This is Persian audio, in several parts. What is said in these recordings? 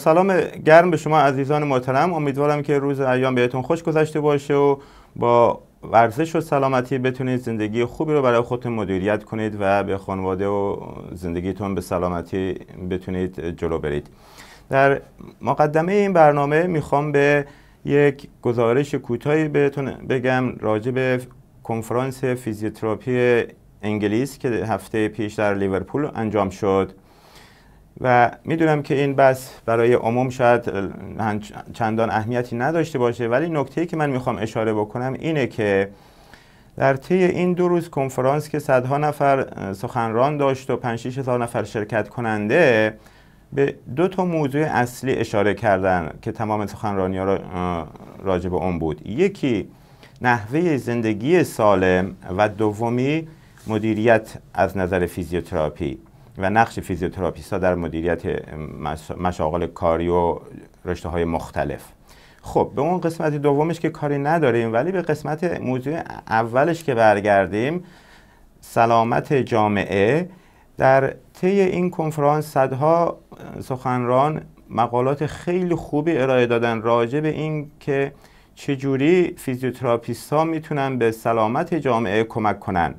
سلام گرم به شما عزیزان محترم امیدوارم که روز ایام بهتون خوش گذشته باشه و با ورزش و سلامتی بتونید زندگی خوبی رو برای خودتون مدیریت کنید و به خانواده و زندگیتون به سلامتی بتونید جلو برید در مقدمه این برنامه میخوام به یک گزارش کوتاهی بهتون بگم راجع به کنفرانس فیزیوتراپی انگلیس که هفته پیش در لیورپول انجام شد و میدونم که این بس برای عموم شاید چندان اهمیتی نداشته باشه ولی نکته که من میخوام اشاره بکنم اینه که در طی این دو روز کنفرانس که صدها نفر سخنران داشت و 5 هزار نفر شرکت کننده به دو تا موضوع اصلی اشاره کردن که تمام سخنرانی ها راجع به اون بود یکی نحوه زندگی سالم و دومی مدیریت از نظر فیزیوتراپی و نقش فیزیوتراپیست ها در مدیریت مشاغل کاری و رشته های مختلف خب به اون قسمت دومش که کاری نداریم ولی به قسمت موضوع اولش که برگردیم سلامت جامعه در طی این کنفرانس صدها سخنران مقالات خیلی خوبی ارائه دادن راجع به این که چجوری فیزیوتراپیست ها میتونن به سلامت جامعه کمک کنن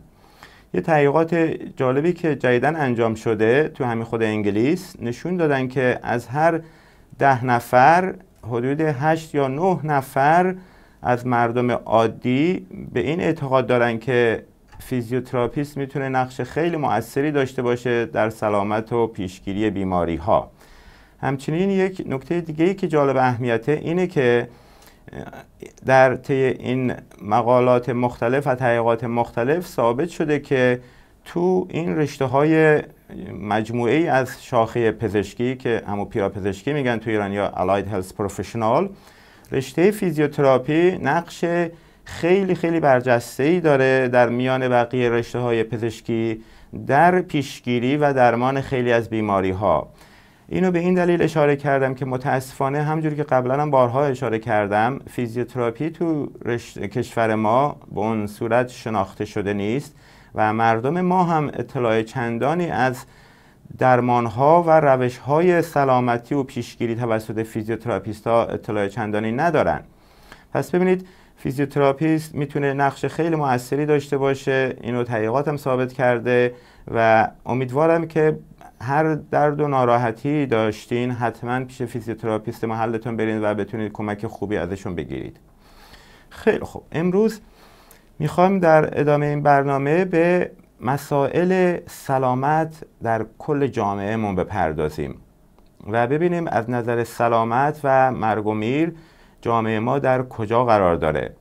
یه تحقیقات جالبی که جدیدن انجام شده تو همین خود انگلیس نشون دادن که از هر ده نفر حدود هشت یا 9 نفر از مردم عادی به این اعتقاد دارن که فیزیوتراپیست میتونه نقش خیلی مؤثری داشته باشه در سلامت و پیشگیری بیماری ها همچنین یک نکته دیگه ای که جالب اهمیته اینه که در طی این مقالات مختلف و تحقیقات مختلف ثابت شده که تو این رشته های مجموعه ای از شاخه پزشکی که همو پیرا پزشکی میگن تو ایران یا Allied Health Professional رشته فیزیوتراپی نقش خیلی خیلی برجسته ای داره در میان بقیه رشته های پزشکی در پیشگیری و درمان خیلی از بیماری ها اینو به این دلیل اشاره کردم که متاسفانه همجوری که قبلا هم بارها اشاره کردم فیزیوتراپی تو کشور ما به اون صورت شناخته شده نیست و مردم ما هم اطلاع چندانی از درمانها و های سلامتی و پیشگیری توسط فیزیوتراپیست ها اطلاع چندانی ندارن پس ببینید فیزیوتراپیست میتونه نقش خیلی موثری داشته باشه اینو هم ثابت کرده و امیدوارم که هر درد و ناراحتی داشتین حتما پیش فیزیوتراپیست محلتون برین و بتونید کمک خوبی ازشون بگیرید خیلی خوب امروز میخوام در ادامه این برنامه به مسائل سلامت در کل جامعهمون بپردازیم و ببینیم از نظر سلامت و مرگ و میر جامعه ما در کجا قرار داره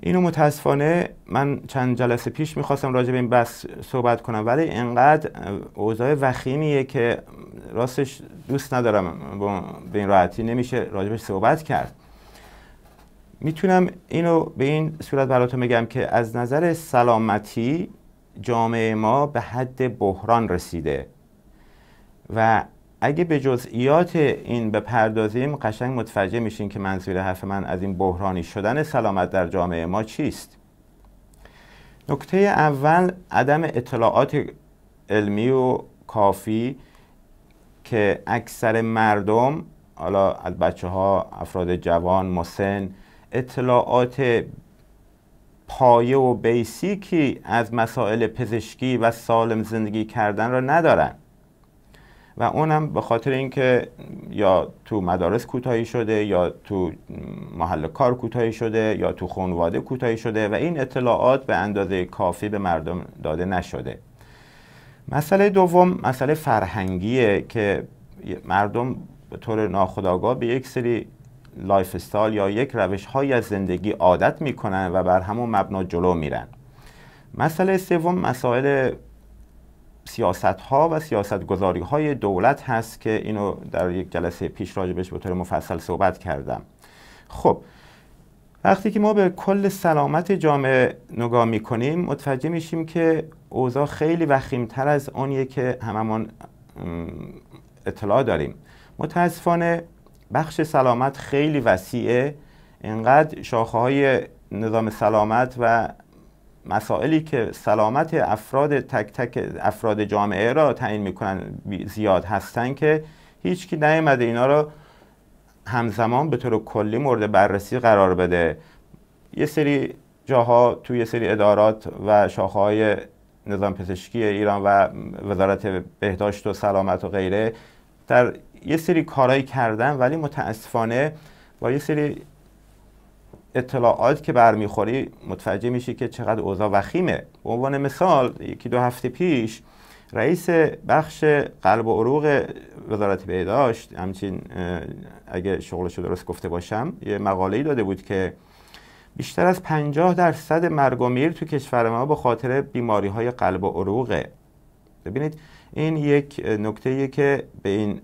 اینو متاسفانه من چند جلسه پیش میخواستم راجع به این بحث صحبت کنم ولی اینقدر اوضاع وخیمیه که راستش دوست ندارم به این راحتی نمیشه راجبش صحبت کرد میتونم اینو به این صورت براتون بگم که از نظر سلامتی جامعه ما به حد بحران رسیده و اگه به جزئیات این بپردازیم قشنگ متوجه میشین که منظور حرف من از این بحرانی شدن سلامت در جامعه ما چیست نکته اول عدم اطلاعات علمی و کافی که اکثر مردم حالا از بچه ها افراد جوان مسن اطلاعات پایه و بیسیکی از مسائل پزشکی و سالم زندگی کردن را ندارن. و اونم به خاطر اینکه یا تو مدارس کوتاهی شده یا تو محل کار کوتاهی شده یا تو خانواده کوتاهی شده و این اطلاعات به اندازه کافی به مردم داده نشده مسئله دوم مسئله فرهنگیه که مردم به طور ناخودآگاه به یک سری لایف استال یا یک روش های از زندگی عادت میکنن و بر همون مبنا جلو میرن مسئله سوم مسائل سیاست ها و سیاست گذاری های دولت هست که اینو در یک جلسه پیش راجبش به طور مفصل صحبت کردم خب وقتی که ما به کل سلامت جامعه نگاه می کنیم متوجه میشیم که اوضاع خیلی وخیمتر از اونیه که هممون اطلاع داریم متاسفانه بخش سلامت خیلی وسیعه انقدر شاخه های نظام سلامت و مسائلی که سلامت افراد تک تک افراد جامعه را تعیین میکنن زیاد هستن که هیچکی نیامده اینا را همزمان به طور کلی مورد بررسی قرار بده یه سری جاها توی یه سری ادارات و شاخه های نظام پزشکی ایران و وزارت بهداشت و سلامت و غیره در یه سری کارهایی کردن ولی متاسفانه با یه سری اطلاعات که برمیخوری متوجه میشی که چقدر اوضاع وخیمه به عنوان مثال یکی دو هفته پیش رئیس بخش قلب و عروق وزارت بهداشت همچین اگه شغلش رو درست گفته باشم یه مقاله‌ای داده بود که بیشتر از 50 درصد مرگ و میر تو کشور ما به خاطر بیماری های قلب و عروقه ببینید این یک نکته که به این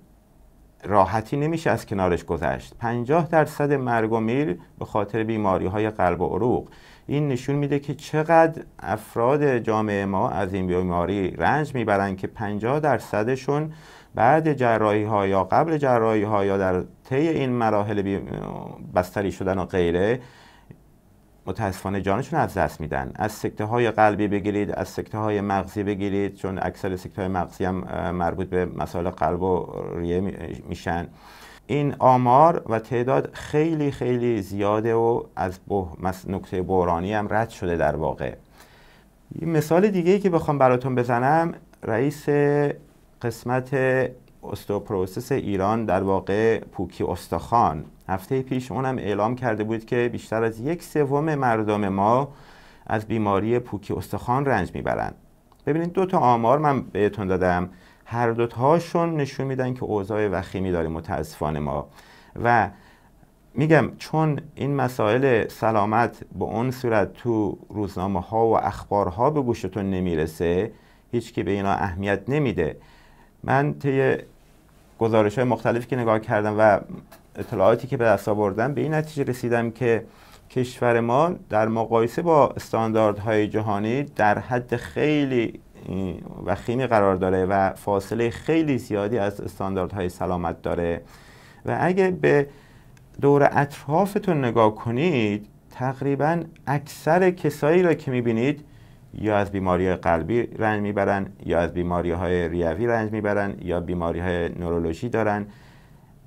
راحتی نمیشه از کنارش گذشت 50 درصد مرگ و میر به خاطر بیماری های قلب و عروق این نشون میده که چقدر افراد جامعه ما از این بیماری رنج میبرن که 50 درصدشون بعد جراحی ها یا قبل جراحی ها یا در طی این مراحل بستری شدن و غیره متاسفانه جانشون از دست میدن از سکته های قلبی بگیرید از سکته های مغزی بگیرید چون اکثر سکته های مغزی هم مربوط به مسائل قلب و ریه میشن این آمار و تعداد خیلی خیلی زیاده و از نکته بحرانی هم رد شده در واقع مثال دیگه ای که بخوام براتون بزنم رئیس قسمت استوپروسس ایران در واقع پوکی استخوان هفته پیش اونم اعلام کرده بود که بیشتر از یک سوم مردم ما از بیماری پوکی استخوان رنج میبرند ببینید دو تا آمار من بهتون دادم هر دو تاشون نشون میدن که اوضاع وخیمی داریم متاسفانه ما و میگم چون این مسائل سلامت به اون صورت تو روزنامه ها و اخبار ها به گوشتون نمیرسه هیچ که به اینا اهمیت نمیده من طی گزارش های مختلفی که نگاه کردم و اطلاعاتی که به دست آوردم به این نتیجه رسیدم که کشور ما در مقایسه با استانداردهای جهانی در حد خیلی وخیمی قرار داره و فاصله خیلی زیادی از استانداردهای سلامت داره و اگه به دور اطرافتون نگاه کنید تقریبا اکثر کسایی را که میبینید یا از بیماری قلبی رنج میبرن یا از بیماری های ریوی رنج میبرن یا بیماری های نورولوژی دارن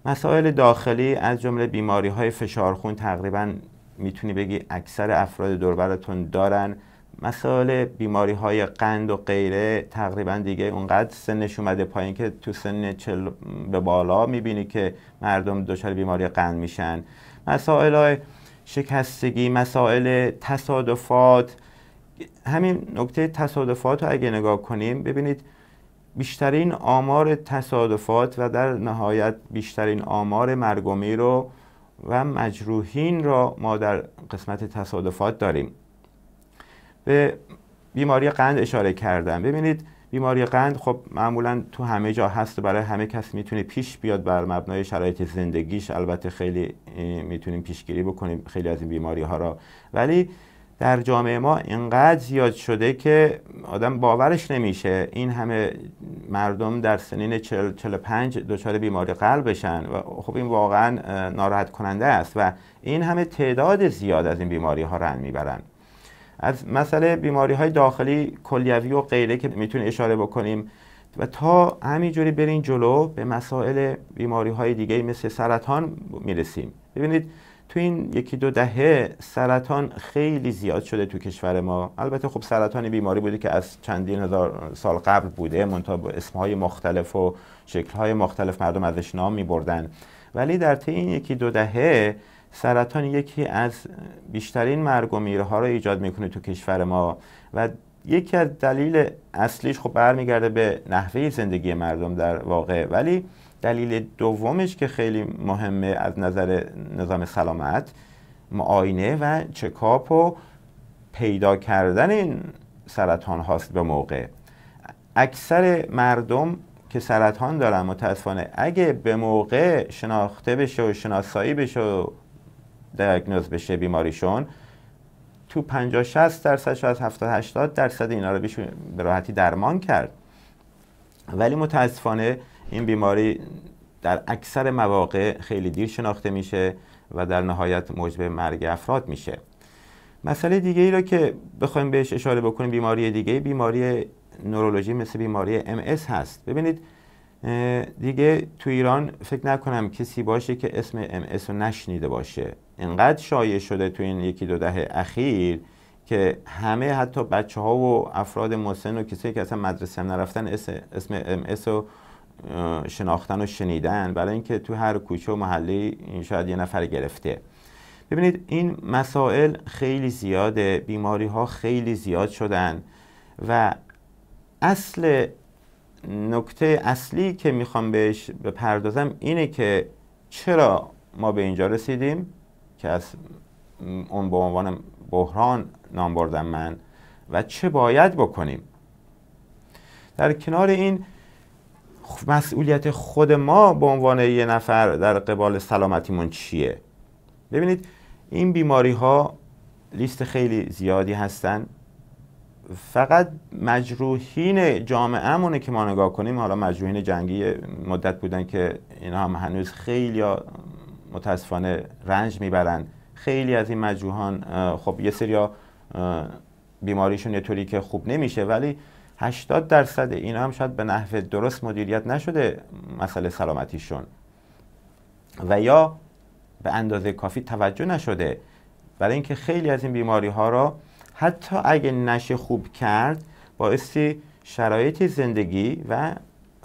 مسائل داخلی از جمله بیماری های فشارخون تقریبا میتونی بگی اکثر افراد دوربرتون دارن مسائل بیماری های قند و غیره تقریبا دیگه اونقدر سنش اومده پایین که تو سن چل به بالا میبینی که مردم دچار بیماری قند میشن مسائل های شکستگی مسائل تصادفات همین نکته تصادفات رو اگه نگاه کنیم ببینید بیشترین آمار تصادفات و در نهایت بیشترین آمار مرگومی رو و مجروحین را ما در قسمت تصادفات داریم به بیماری قند اشاره کردم ببینید بیماری قند خب معمولا تو همه جا هست و برای همه کس میتونه پیش بیاد بر مبنای شرایط زندگیش البته خیلی میتونیم پیشگیری بکنیم خیلی از این بیماری ها را ولی در جامعه ما اینقدر زیاد شده که آدم باورش نمیشه این همه مردم در سنین 45 دچار بیماری قلب بشن و خب این واقعا ناراحت کننده است و این همه تعداد زیاد از این بیماری ها رن میبرن از مسئله بیماری های داخلی کلیوی و غیره که میتونیم اشاره بکنیم و تا همینجوری برین جلو به مسائل بیماری های دیگه مثل سرطان میرسیم ببینید تو این یکی دو دهه سرطان خیلی زیاد شده تو کشور ما البته خب سرطان بیماری بوده که از چندین هزار سال قبل بوده منتها با اسمهای مختلف و شکلهای مختلف مردم ازش نام می بردن ولی در طی این یکی دو دهه سرطان یکی از بیشترین مرگ و میرها رو ایجاد میکنه تو کشور ما و یکی از دلیل اصلیش خب برمیگرده به نحوه زندگی مردم در واقع ولی دلیل دومش که خیلی مهمه از نظر نظام سلامت معاینه و چکاپ و پیدا کردن این سرطان هاست به موقع اکثر مردم که سرطان دارن متاسفانه اگه به موقع شناخته بشه و شناسایی بشه و دیاگنوز بشه بیماریشون تو 50 60 درصد از 70 80 درصد اینا رو به راحتی درمان کرد ولی متاسفانه این بیماری در اکثر مواقع خیلی دیر شناخته میشه و در نهایت موجب مرگ افراد میشه مسئله دیگه ای را که بخوایم بهش اشاره بکنیم بیماری دیگه بیماری نورولوژی مثل بیماری ام هست ببینید دیگه تو ایران فکر نکنم کسی باشه که اسم ام رو نشنیده باشه انقدر شایع شده تو این یکی دو دهه اخیر که همه حتی بچه ها و افراد مسن و کسی که اصلا مدرسه نرفتن اسم ام رو شناختن و شنیدن برای اینکه تو هر کوچه و محله شاید یه نفر گرفته ببینید این مسائل خیلی زیاده بیماری ها خیلی زیاد شدن و اصل نکته اصلی که میخوام بهش بپردازم اینه که چرا ما به اینجا رسیدیم که از اون به عنوان بحران نام بردم من و چه باید بکنیم در کنار این مسئولیت خود ما به عنوان یه نفر در قبال سلامتیمون چیه ببینید این بیماری ها لیست خیلی زیادی هستن فقط مجروحین امونه که ما نگاه کنیم حالا مجروحین جنگی مدت بودن که اینا هم هنوز خیلی متاسفانه رنج میبرن خیلی از این مجروحان خب یه سری بیماریشون یه طوری که خوب نمیشه ولی 80 درصد اینا هم شاید به نحو درست مدیریت نشده مسئله سلامتیشون و یا به اندازه کافی توجه نشده برای اینکه خیلی از این بیماری ها را حتی اگه نشه خوب کرد باعثی شرایط زندگی و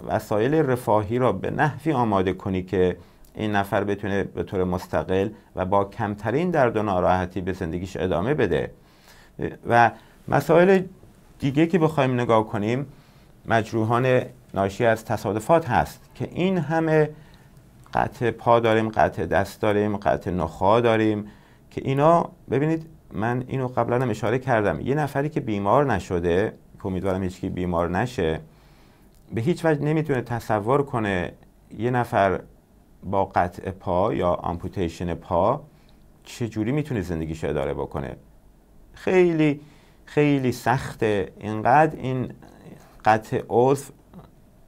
وسایل رفاهی را به نحوی آماده کنی که این نفر بتونه به طور مستقل و با کمترین درد و ناراحتی به زندگیش ادامه بده و مسائل دیگه که بخوایم نگاه کنیم مجروحان ناشی از تصادفات هست که این همه قطع پا داریم قطع دست داریم قطع نخا داریم که اینا ببینید من اینو قبلا هم اشاره کردم یه نفری که بیمار نشده که امیدوارم هیچکی بیمار نشه به هیچ وجه نمیتونه تصور کنه یه نفر با قطع پا یا آمپوتیشن پا چجوری میتونه زندگیش اداره بکنه خیلی خیلی سخته اینقدر این قطع عضو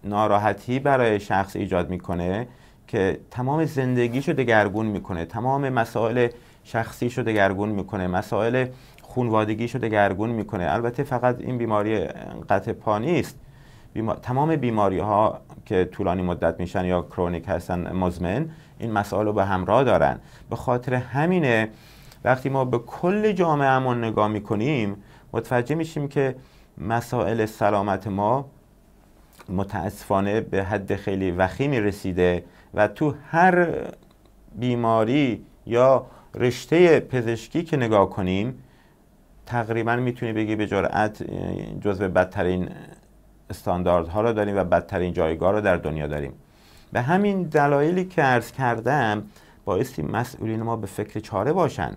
ناراحتی برای شخص ایجاد میکنه که تمام زندگیش رو دگرگون میکنه تمام مسائل شخصیشو رو دگرگون میکنه مسائل خونوادگی رو دگرگون میکنه البته فقط این بیماری قطع پا نیست تمام بیماری ها که طولانی مدت میشن یا کرونیک هستن مزمن این مسائل رو به همراه دارن به خاطر همینه وقتی ما به کل جامعهمون نگاه میکنیم متوجه میشیم که مسائل سلامت ما متاسفانه به حد خیلی وخیمی رسیده و تو هر بیماری یا رشته پزشکی که نگاه کنیم تقریبا میتونی بگی به جرأت جزو بدترین استانداردها رو داریم و بدترین جایگاه رو در دنیا داریم به همین دلایلی که عرض کردم بایستی مسئولین ما به فکر چاره باشن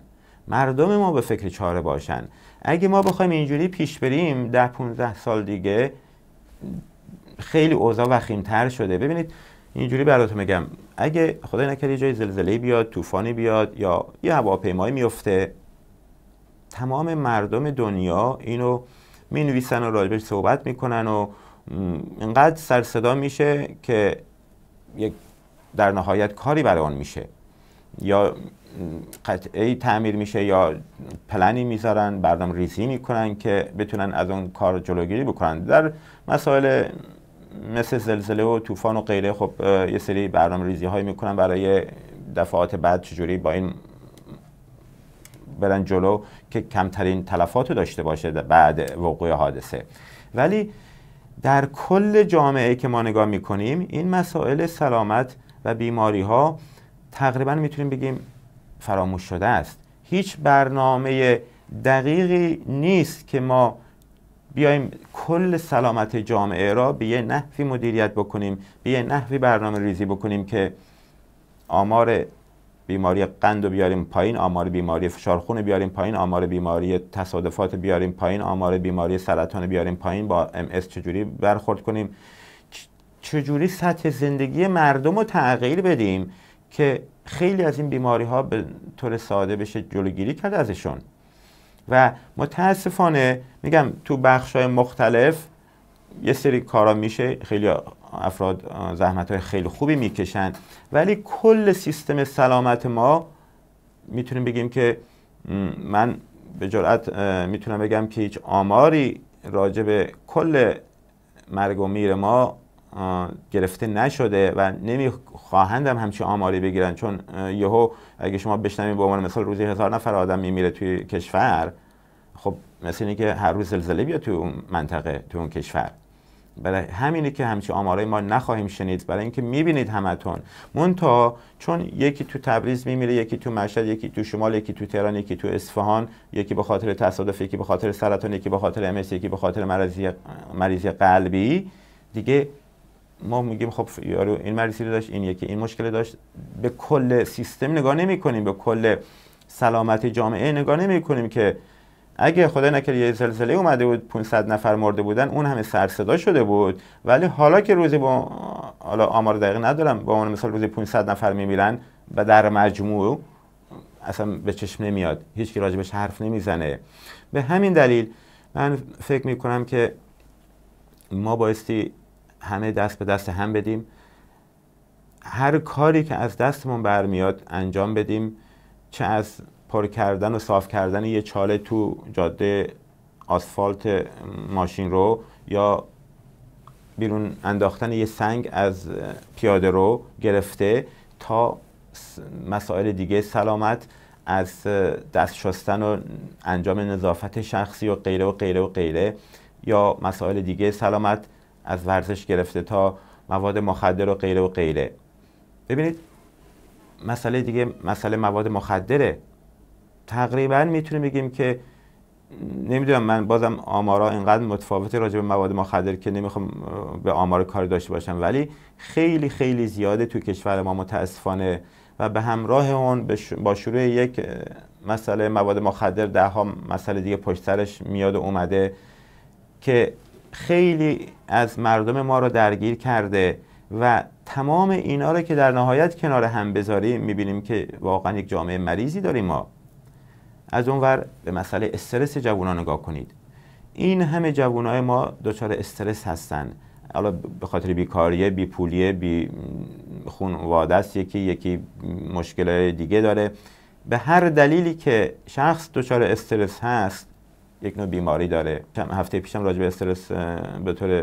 مردم ما به فکر چاره باشن اگه ما بخوایم اینجوری پیش بریم ده 15 سال دیگه خیلی اوضاع وخیمتر شده ببینید اینجوری براتون میگم اگه خدای نکرده جای زلزله بیاد طوفانی بیاد یا یه هواپیمایی میفته تمام مردم دنیا اینو مینویسن و راجبش صحبت میکنن و اینقدر سرصدا میشه که یک در نهایت کاری برای آن میشه یا قطعه تعمیر میشه یا پلنی میذارن برنامه ریزی میکنن که بتونن از اون کار جلوگیری بکنن در مسائل مثل زلزله و طوفان و غیره خب یه سری برنامه ریزی های میکنن برای دفعات بعد چجوری با این برن جلو که کمترین تلفات داشته باشه بعد وقوع حادثه ولی در کل جامعه که ما نگاه میکنیم این مسائل سلامت و بیماری ها تقریبا میتونیم بگیم فراموش شده است هیچ برنامه دقیقی نیست که ما بیایم کل سلامت جامعه را به یه نحوی مدیریت بکنیم به یه نحوی برنامه ریزی بکنیم که آمار بیماری قند رو بیاریم پایین آمار بیماری فشار خون بیاریم پایین آمار بیماری تصادفات بیاریم پایین آمار بیماری سرطان بیاریم پایین با ام اس چجوری برخورد کنیم چجوری سطح زندگی مردم رو تغییر بدیم که خیلی از این بیماری ها به طور ساده بشه جلوگیری کرد ازشون و متاسفانه میگم تو بخش های مختلف یه سری کارا میشه خیلی افراد زحمت های خیلی خوبی میکشند ولی کل سیستم سلامت ما میتونیم بگیم که من به جرات میتونم بگم که هیچ آماری راجع به کل مرگ و میر ما گرفته نشده و نمیخواهندم همچی آماری بگیرن چون یهو اگه شما بشنوید به عنوان مثال روزی هزار نفر آدم میمیره توی کشور خب مثل اینه که هر روز زلزله بیاد توی اون منطقه توی اون کشور برای همینه که همچی آمارای ما نخواهیم شنید برای اینکه میبینید همتون تا چون یکی تو تبریز میمیره یکی تو مشهد یکی تو شمال یکی تو تهران یکی تو اصفهان یکی به خاطر تصادف یکی به خاطر سرطان یکی به خاطر ام یکی به خاطر مریضی قلبی دیگه ما میگیم خب یارو این مریضی رو داشت این یکی این مشکل داشت به کل سیستم نگاه نمی کنیم به کل سلامت جامعه نگاه نمی کنیم که اگه خدا نکرد یه زلزله اومده بود 500 نفر مرده بودن اون همه سر صدا شده بود ولی حالا که روزی با حالا آمار دقیق ندارم با عنوان مثال روزی 500 نفر میمیرن و در مجموع اصلا به چشم نمیاد هیچ کی راجبش حرف نمیزنه به همین دلیل من فکر می کنم که ما بایستی همه دست به دست هم بدیم هر کاری که از دستمون برمیاد انجام بدیم چه از پر کردن و صاف کردن یه چاله تو جاده آسفالت ماشین رو یا بیرون انداختن یه سنگ از پیاده رو گرفته تا مسائل دیگه سلامت از دست شستن و انجام نظافت شخصی و غیره و غیره و غیره یا مسائل دیگه سلامت از ورزش گرفته تا مواد مخدر و غیره و غیره ببینید مسئله دیگه مسئله مواد مخدره تقریبا میتونیم بگیم که نمیدونم من بازم آمارا اینقدر متفاوته راجع به مواد مخدر که نمیخوام به آمار کار داشته باشم ولی خیلی خیلی زیاده تو کشور ما متاسفانه و به همراه اون با شروع یک مسئله مواد مخدر ده ها مسئله دیگه پشت میاد و اومده که خیلی از مردم ما رو درگیر کرده و تمام اینا رو که در نهایت کنار هم بذاریم میبینیم که واقعا یک جامعه مریضی داریم ما از اونور به مسئله استرس جوانان نگاه کنید این همه جوانای ما دچار استرس هستن حالا به خاطر بیکاریه بیپولیه بی خون است یکی یکی مشکل دیگه داره به هر دلیلی که شخص دچار استرس هست یک نوع بیماری داره هفته پیشم راجع به استرس به طور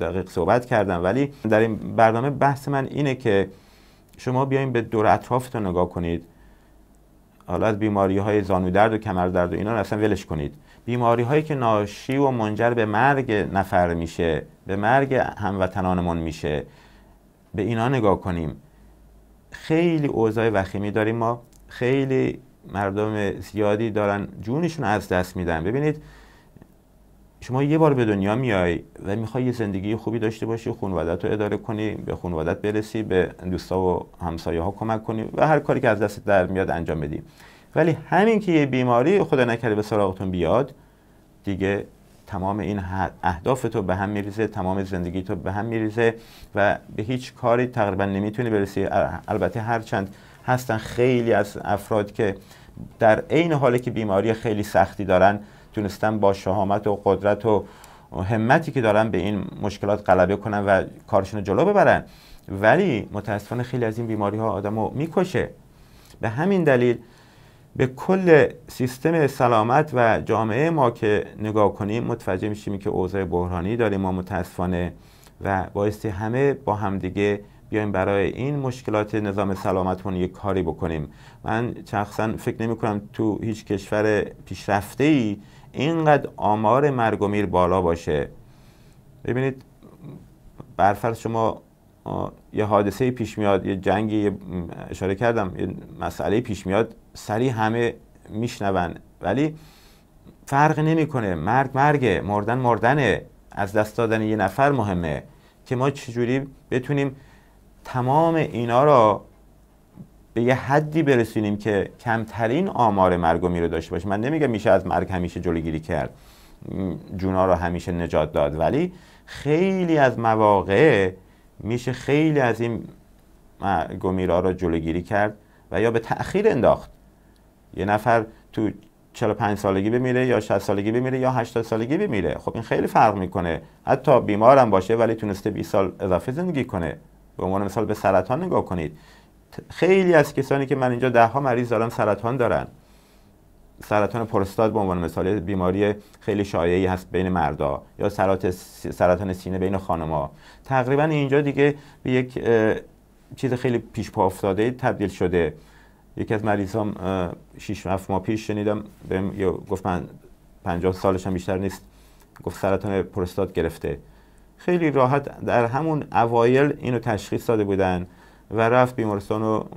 دقیق صحبت کردم ولی در این برنامه بحث من اینه که شما بیاین به دور اطرافتون نگاه کنید حالا از بیماری های زانو درد و کمر درد و اینا رو اصلا ولش کنید بیماری هایی که ناشی و منجر به مرگ نفر میشه به مرگ هموطنانمون میشه به اینا نگاه کنیم خیلی اوضاع وخیمی داریم ما خیلی مردم زیادی دارن جونشون از دست میدن ببینید شما یه بار به دنیا میای و میخوای یه زندگی خوبی داشته باشی خونوادت رو اداره کنی به خونوادت برسی به دوستا و همسایه ها کمک کنی و هر کاری که از دست در میاد انجام بدی ولی همین که یه بیماری خدا نکرده به سراغتون بیاد دیگه تمام این اهداف تو به هم میریزه تمام زندگی تو به هم میریزه و به هیچ کاری تقریبا نمیتونی برسی البته هر چند هستن خیلی از افراد که در عین حاله که بیماری خیلی سختی دارن تونستن با شهامت و قدرت و همتی که دارن به این مشکلات غلبه کنن و کارشون رو جلو ببرن ولی متاسفانه خیلی از این بیماری ها آدم رو میکشه به همین دلیل به کل سیستم سلامت و جامعه ما که نگاه کنیم متوجه میشیم که اوضاع بحرانی داریم ما متاسفانه و بایستی همه با همدیگه بیایم برای این مشکلات نظام سلامتمون یک کاری بکنیم من شخصا فکر نمی کنم تو هیچ کشور پیشرفته ای اینقدر آمار مرگ و میر بالا باشه ببینید برفر شما یه حادثه پیش میاد یه جنگی اشاره کردم یه مسئله پیش میاد سریع همه میشنون ولی فرق نمیکنه مرگ مرگه مردن مردنه از دست دادن یه نفر مهمه که ما چجوری بتونیم تمام اینا را به یه حدی برسونیم که کمترین آمار مرگ و میره داشته باشیم من نمیگم میشه از مرگ همیشه جلوگیری کرد جونا را همیشه نجات داد ولی خیلی از مواقع میشه خیلی از این مرگ و را جلوگیری کرد و یا به تأخیر انداخت یه نفر تو 45 سالگی بمیره یا 60 سالگی بمیره یا 80 سالگی بمیره خب این خیلی فرق میکنه حتی بیمارم باشه ولی تونسته 20 سال اضافه زندگی کنه به عنوان مثال به سرطان نگاه کنید خیلی از کسانی که من اینجا دهها مریض دارم سرطان دارن سرطان پرستاد به عنوان مثال بیماری خیلی شایعی هست بین مردا یا سرطان سینه بین خانما تقریبا اینجا دیگه به یک چیز خیلی پیش پا افتاده تبدیل شده یکی از هم 6 7 ماه پیش شنیدم بهم گفت من 50 سالش هم بیشتر نیست گفت سرطان پرستاد گرفته خیلی راحت در همون اوایل اینو تشخیص داده بودن و رفت بیمارستان رو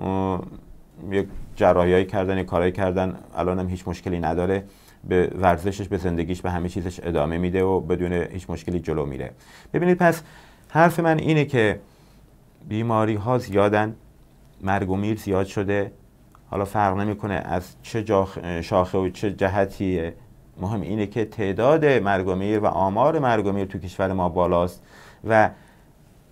یک جراحیایی کردن یک کارایی کردن الان هم هیچ مشکلی نداره به ورزشش به زندگیش به همه چیزش ادامه میده و بدون هیچ مشکلی جلو میره ببینید پس حرف من اینه که بیماری ها زیادن مرگ و میر زیاد شده حالا فرق نمیکنه از چه شاخه و چه جهتی مهم اینه که تعداد مرگ و و آمار مرگ و تو کشور ما بالاست و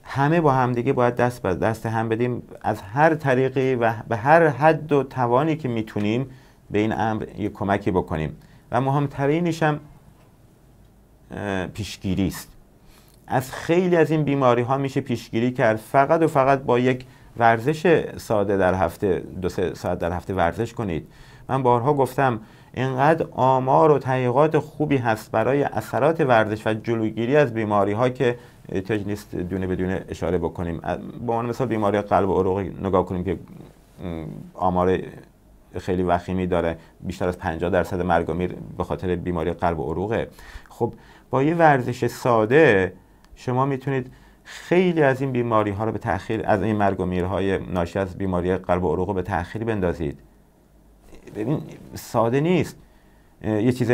همه با همدیگه باید دست به دست هم بدیم از هر طریقی و به هر حد و توانی که میتونیم به این امر یه کمکی بکنیم و مهمترینش هم پیشگیری است از خیلی از این بیماری ها میشه پیشگیری کرد فقط و فقط با یک ورزش ساده در هفته دو سه ساعت در هفته ورزش کنید من بارها گفتم انقدر آمار و تحقیقات خوبی هست برای اثرات ورزش و جلوگیری از بیماری ها که تج نیست دونه دونه اشاره بکنیم به عنوان مثال بیماری قلب و عروقی نگاه کنیم که آمار خیلی وخیمی داره بیشتر از 50 درصد مرگ و میر به خاطر بیماری قلب و عروقه خب با یه ورزش ساده شما میتونید خیلی از این بیماری ها رو به تأخیر از این مرگ و میرهای ناشی از بیماری قلب و عروق به تاخیر بندازید ببین ساده نیست یه چیز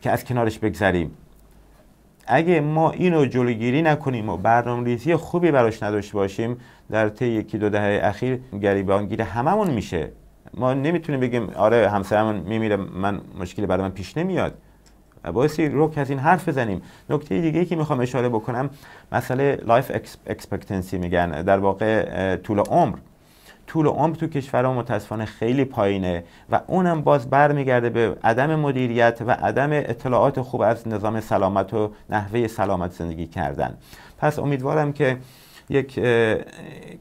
که از کنارش بگذریم اگه ما اینو جلوگیری نکنیم و برنامه ریزی خوبی براش نداشته باشیم در طی یکی دو دهه اخیر گریبانگیر هممون میشه ما نمیتونیم بگیم آره همسرمون میمیره من مشکلی برای من پیش نمیاد باعثی روک از این حرف بزنیم نکته دیگه که میخوام اشاره بکنم مسئله لایف اکسپکتنسی میگن در واقع طول عمر طول عمر تو کشورها متاسفانه خیلی پایینه و اونم باز برمیگرده به عدم مدیریت و عدم اطلاعات خوب از نظام سلامت و نحوه سلامت زندگی کردن پس امیدوارم که یک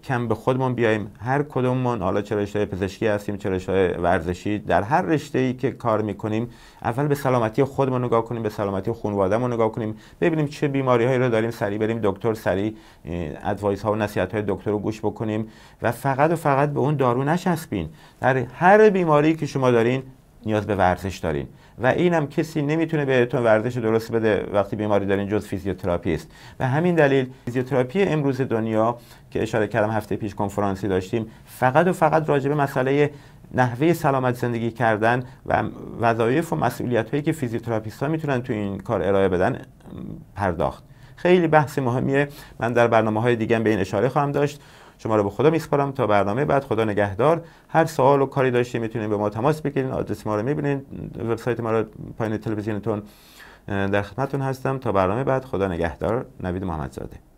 کم به خودمون بیایم هر کدوممون حالا چه رشته پزشکی هستیم چه رشته ورزشی در هر رشته ای که کار میکنیم اول به سلامتی خودمون نگاه کنیم به سلامتی خانوادهمون نگاه کنیم ببینیم چه بیماری هایی رو داریم سریع بریم دکتر سریع ادوایس ها و نصیحت های دکتر رو گوش بکنیم و فقط و فقط به اون دارو نشسبین در هر بیماری که شما دارین نیاز به ورزش دارین و این هم کسی نمیتونه بهتون ورزش درست بده وقتی بیماری دارین جز فیزیوتراپیست و همین دلیل فیزیوتراپی امروز دنیا که اشاره کردم هفته پیش کنفرانسی داشتیم فقط و فقط راجع به مسئله نحوه سلامت زندگی کردن و وظایف و مسئولیت هایی که فیزیوتراپیست ها میتونن تو این کار ارائه بدن پرداخت خیلی بحث مهمیه من در برنامه های دیگه به این اشاره خواهم داشت شما رو به خدا میسپارم تا برنامه بعد خدا نگهدار هر سوال و کاری داشتین میتونین به ما تماس بگیرین آدرس ما رو میبینین وبسایت ما رو پایین تلویزیونتون در خدمتتون هستم تا برنامه بعد خدا نگهدار نوید محمدزاده